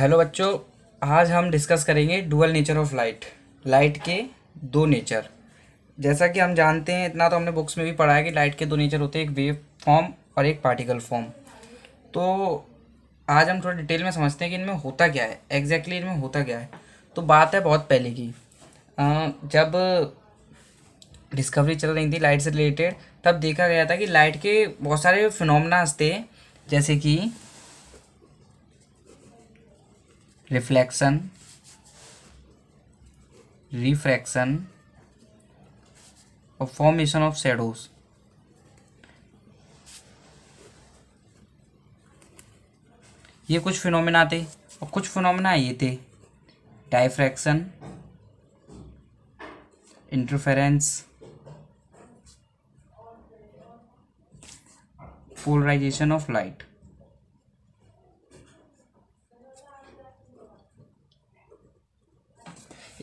hello बच्चों आज हम डिस्कस करेंगे dual nature of light light के दो नेचर जैसा कि हम जानते हैं इतना तो हमने बुक्स में भी पढ़ा है कि लाइट के दो नेचर होते हैं एक वेव फॉर्म और एक पार्टिकल फॉर्म तो आज हम थोड़ा डिटेल में समझते हैं कि इनमें होता क्या है एग्जैक्टली exactly इनमें होता क्या है तो बात है बहुत पहले की जब डिस्कवरी चल रही थी लाइट से रिलेटेड तब देखा गया था कि लाइट के बहुत सारे फिनोमनास थे जैसे कि रिफ्लेक्शन रिफ्रैक्शन और फॉर्मेशन ऑफ शेडोज ये कुछ फिनोमिना थे और कुछ फिनोमिना ये थे diffraction interference polarisation of light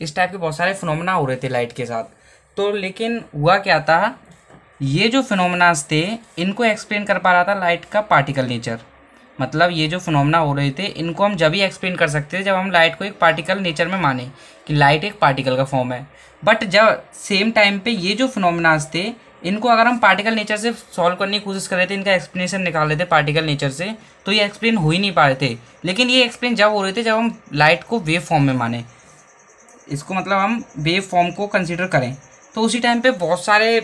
इस टाइप के बहुत सारे फिनोमिना हो रहे थे लाइट के साथ तो लेकिन हुआ क्या था ये जो फिनोमिनाज थे इनको एक्सप्लेन कर पा रहा था लाइट का पार्टिकल नेचर मतलब ये जो फिनोमिना हो रहे थे इनको हम जब ही एक्सप्लेन कर सकते थे जब हम लाइट को एक पार्टिकल नेचर में माने कि लाइट एक पार्टिकल का फॉर्म है बट जब सेम टाइम पे ये जो फिनोमिनाज थे इनको अगर हम पार्टिकल नेचर से सॉल्व करने की कोशिश कर रहे थे इनका एक्सप्लेनेशन निकाल रहे थे पार्टिकल नेचर से तो ये एक्सप्लेन हो ही नहीं पा रहे थे लेकिन ये एक्सप्लेन जब हो रहे थे जब हम लाइट को वेव फॉर्म में माने इसको मतलब हम वेव फॉर्म को कंसिडर करें तो उसी टाइम पर बहुत सारे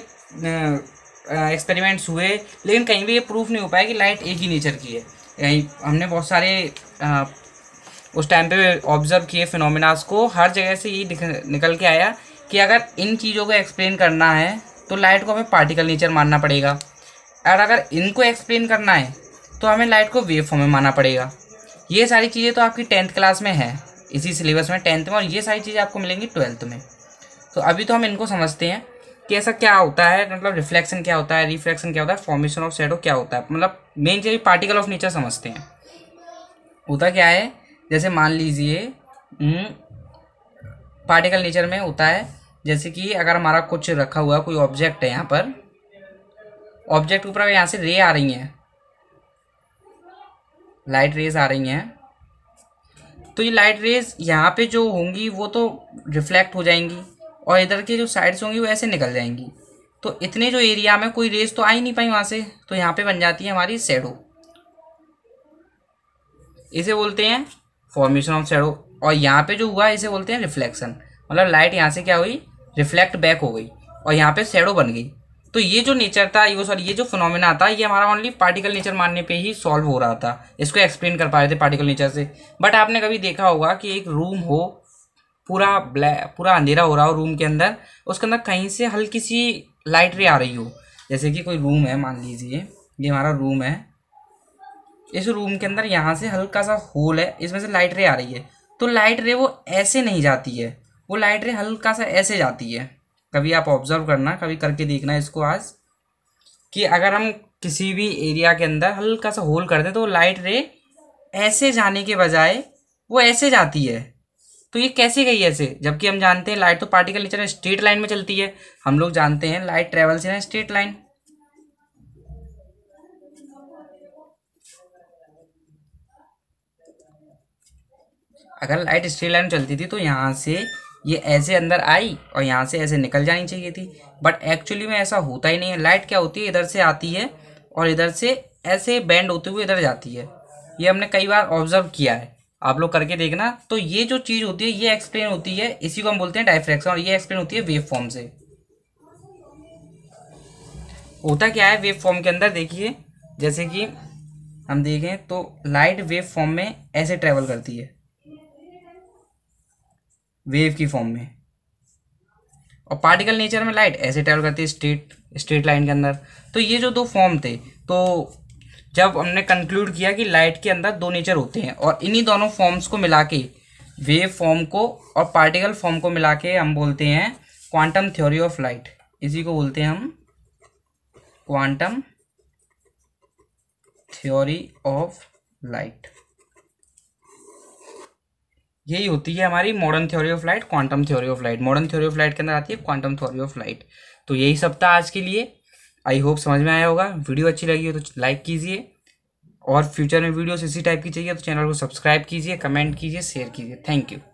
एक्सपेरिमेंट्स हुए लेकिन कहीं भी ये प्रूफ नहीं हो पाया कि लाइट एक ही नेचर की है कहीं हमने बहुत सारे आ, उस टाइम पे ऑब्जर्व किए फिनोमिनास को हर जगह से ये निकल के आया कि अगर इन चीज़ों को एक्सप्लेन करना है तो लाइट को हमें पार्टिकल नेचर मानना पड़ेगा और अगर इनको एक्सप्लेन करना है तो हमें लाइट को वेव फॉर्म में मानना पड़ेगा ये सारी चीज़ें तो आपकी टेंथ क्लास में है इसी सिलेबस में टेंथ में और ये सारी चीज़ें आपको मिलेंगी ट्वेल्थ में तो अभी तो हम इनको समझते हैं कि ऐसा क्या होता है मतलब रिफ्लेक्शन क्या होता है रिफ्लेक्शन क्या होता है फॉर्मेशन ऑफ शेडो क्या होता है मतलब मेन चीज़ पार्टिकल ऑफ नेचर समझते हैं होता क्या है जैसे मान लीजिए पार्टिकल हम्म, नेचर में होता है जैसे कि अगर हमारा कुछ रखा हुआ कोई ऑब्जेक्ट है यहाँ पर ऑब्जेक्ट के ऊपर यहाँ से रे आ रही हैं लाइट रेज आ रही हैं तो ये लाइट रेज यहाँ पे जो होंगी वो तो रिफ्लेक्ट हो जाएंगी और इधर के जो साइड्स होंगी वो ऐसे निकल जाएंगी तो इतने जो एरिया में कोई रेज तो आ ही नहीं पाई वहाँ से तो यहाँ पे बन जाती है हमारी शेडो इसे बोलते हैं फॉर्मेशन ऑफ शेडो और यहाँ पे जो हुआ इसे बोलते हैं रिफ्लेक्शन मतलब लाइट यहाँ से क्या हुई रिफ्लेक्ट बैक हो गई और यहाँ पे शेडो बन गई तो ये जो नेचर था ये सॉरी ये जो फिनोमिना था ये हमारा ओनली पार्टिकल नेचर मानने पे ही सॉल्व हो रहा था इसको एक्सप्लेन कर पा रहे थे पार्टिकल नेचर से बट आपने कभी देखा होगा कि एक रूम हो पूरा ब्लैक पूरा अंधेरा हो रहा हो रूम के अंदर उसके अंदर कहीं से हल्की सी लाइट रे आ रही हो जैसे कि कोई रूम है मान लीजिए ये हमारा रूम है इस रूम के अंदर यहाँ से हल्का सा होल है इसमें से लाइट रे आ रही है तो लाइट रे वो ऐसे नहीं जाती है वो लाइट रे हल्का सा ऐसे जाती है कभी आप ऑब्जर्व करना कभी करके देखना इसको आज कि अगर हम किसी भी एरिया के अंदर हल्का सा होल कर दें तो लाइट रे ऐसे जाने के बजाय वो ऐसे जाती है तो ये कैसे गई ऐसे जबकि हम जानते हैं लाइट तो पार्टिकल नेचर स्ट्रेट लाइन में चलती है हम लोग जानते हैं light travels in straight line अगर लाइट स्ट्रेट लाइन चलती थी तो यहाँ से ये ऐसे अंदर आई और यहाँ से ऐसे निकल जानी चाहिए थी बट एक्चुअली में ऐसा होता ही नहीं है लाइट क्या होती है इधर से आती है और इधर से ऐसे बैंड होते हुए इधर जाती है ये हमने कई बार ऑब्जर्व किया है आप लोग करके देखना तो ये जो चीज़ होती है ये एक्सप्लेन होती है इसी को हम बोलते हैं डायफ्रैक्शन और ये एक्सप्लेन होती है वेव फॉर्म से होता क्या है वेव फॉर्म के अंदर देखिए जैसे कि हम देखें तो लाइट वेव फॉर्म में ऐसे ट्रेवल करती है वेव की फॉर्म में और पार्टिकल नेचर में लाइट ऐसे ट्रेवल करती है स्ट्रेट स्ट्रेट लाइन के अंदर तो ये जो दो फॉर्म थे तो जब हमने कंक्लूड किया कि लाइट के अंदर दो नेचर होते हैं और इन्हीं दोनों फॉर्म्स को मिला के वेव फॉर्म को और पार्टिकल फॉर्म को मिला के हम बोलते हैं क्वांटम थ्योरी ऑफ लाइट इसी को बोलते हैं हम क्वांटम थ्योरी ऑफ लाइट यही होती है हमारी modern theory of light quantum theory of light modern theory of light के अंदर आती है क्वांटम थ्योरी ऑफ लाइट तो यही सब था आज के लिए आई होप समझ में आया होगा वीडियो अच्छी लगी हो तो लाइक कीजिए और फ्यूचर में वीडियोस इसी टाइप की चाहिए तो चैनल को सब्सक्राइब कीजिए कमेंट कीजिए शेयर कीजिए थैंक यू